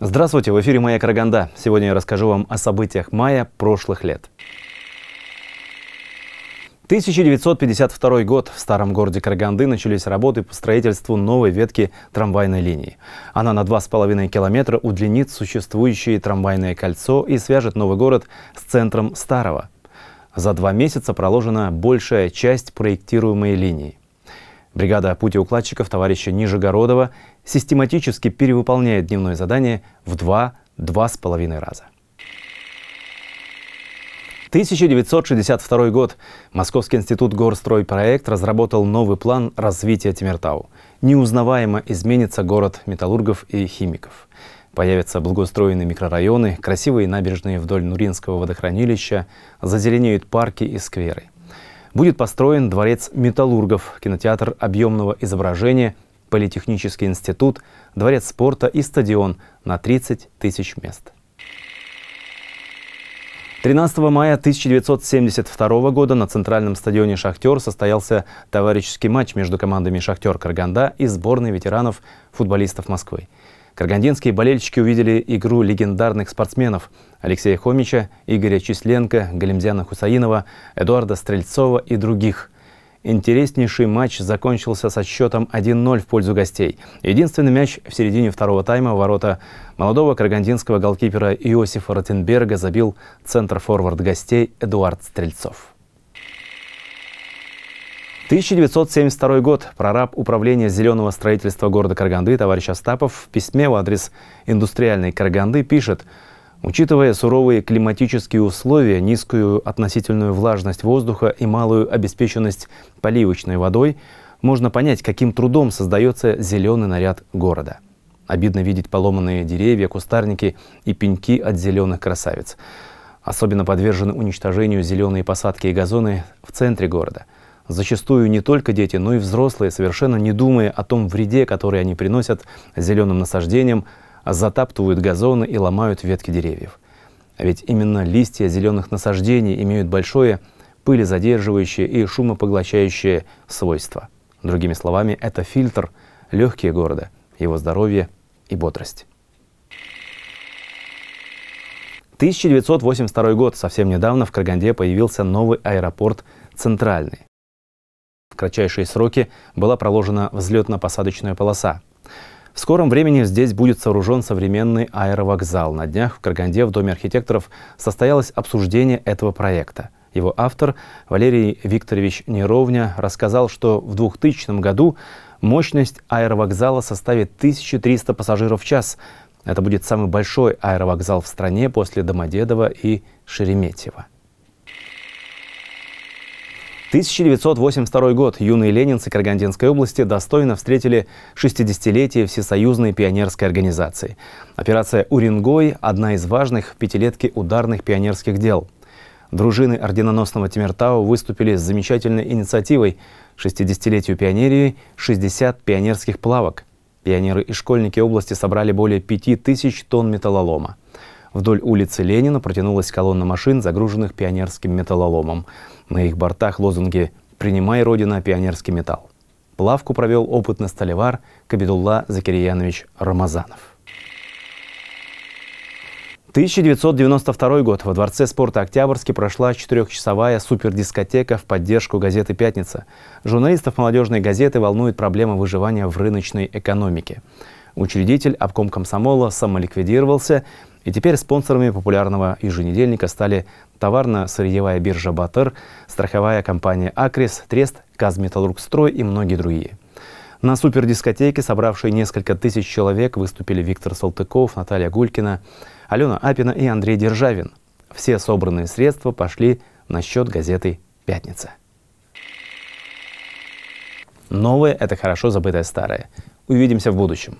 Здравствуйте, в эфире «Мая Караганда». Сегодня я расскажу вам о событиях мая прошлых лет. 1952 год. В старом городе Караганды начались работы по строительству новой ветки трамвайной линии. Она на 2,5 километра удлинит существующее трамвайное кольцо и свяжет новый город с центром старого. За два месяца проложена большая часть проектируемой линии. Бригада путеукладчиков товарища Нижегородова систематически перевыполняет дневное задание в два-два с половиной раза. 1962 год. Московский институт горстройпроект разработал новый план развития Тимиртау. Неузнаваемо изменится город металлургов и химиков. Появятся благоустроенные микрорайоны, красивые набережные вдоль Нуринского водохранилища, зазеленеют парки и скверы будет построен дворец металлургов, кинотеатр объемного изображения, политехнический институт, дворец спорта и стадион на 30 тысяч мест. 13 мая 1972 года на центральном стадионе «Шахтер» состоялся товарищеский матч между командами «Шахтер» Карганда и сборной ветеранов футболистов Москвы. Каргандинские болельщики увидели игру легендарных спортсменов Алексея Хомича, Игоря Численко, Галимзяна Хусаинова, Эдуарда Стрельцова и других – Интереснейший матч закончился со счетом 1-0 в пользу гостей. Единственный мяч в середине второго тайма ворота молодого карагандинского голкипера Иосифа Ротенберга забил центр-форвард гостей Эдуард Стрельцов. 1972 год. Прораб управления зеленого строительства города Караганды товарищ Остапов в письме в адрес индустриальной Караганды пишет, Учитывая суровые климатические условия, низкую относительную влажность воздуха и малую обеспеченность поливочной водой, можно понять, каким трудом создается зеленый наряд города. Обидно видеть поломанные деревья, кустарники и пеньки от зеленых красавиц. Особенно подвержены уничтожению зеленые посадки и газоны в центре города – зачастую не только дети, но и взрослые, совершенно не думая о том вреде, который они приносят зеленым насаждениям, затаптывают газоны и ломают ветки деревьев. А ведь именно листья зеленых насаждений имеют большое пылезадерживающее и шумопоглощающее свойство. Другими словами, это фильтр легкие города, его здоровье и бодрость. 1982 год. Совсем недавно в Караганде появился новый аэропорт «Центральный» кратчайшие сроки была проложена взлетно-посадочная полоса. В скором времени здесь будет сооружен современный аэровокзал. На днях в Караганде в Доме архитекторов состоялось обсуждение этого проекта. Его автор Валерий Викторович Неровня рассказал, что в 2000 году мощность аэровокзала составит 1300 пассажиров в час. Это будет самый большой аэровокзал в стране после Домодедова и Шереметьево. 1982 год. Юные ленинцы Карагандинской области достойно встретили 60-летие Всесоюзной пионерской организации. Операция «Уренгой» – одна из важных в пятилетке ударных пионерских дел. Дружины орденоносного Тимиртау выступили с замечательной инициативой 60-летию пионерии 60 пионерских плавок. Пионеры и школьники области собрали более 5000 тонн металлолома. Вдоль улицы Ленина протянулась колонна машин, загруженных пионерским металлоломом. На их бортах лозунги «Принимай, Родина, пионерский металл». Плавку провел опытный столевар Кабидулла Закирьянович Рамазанов. 1992 год. Во Дворце спорта «Октябрьский» прошла четырехчасовая супердискотека в поддержку газеты «Пятница». Журналистов молодежной газеты волнует проблема выживания в рыночной экономике. Учредитель обком комсомола самоликвидировался – и теперь спонсорами популярного еженедельника стали товарно-сырьевая биржа «Батыр», страховая компания «Акрис», «Трест», «Казметалургстрой» и многие другие. На супердискотеке, собравшей несколько тысяч человек, выступили Виктор Салтыков, Наталья Гулькина, Алена Апина и Андрей Державин. Все собранные средства пошли на счет газеты «Пятница». Новое – это хорошо забытое старое. Увидимся в будущем.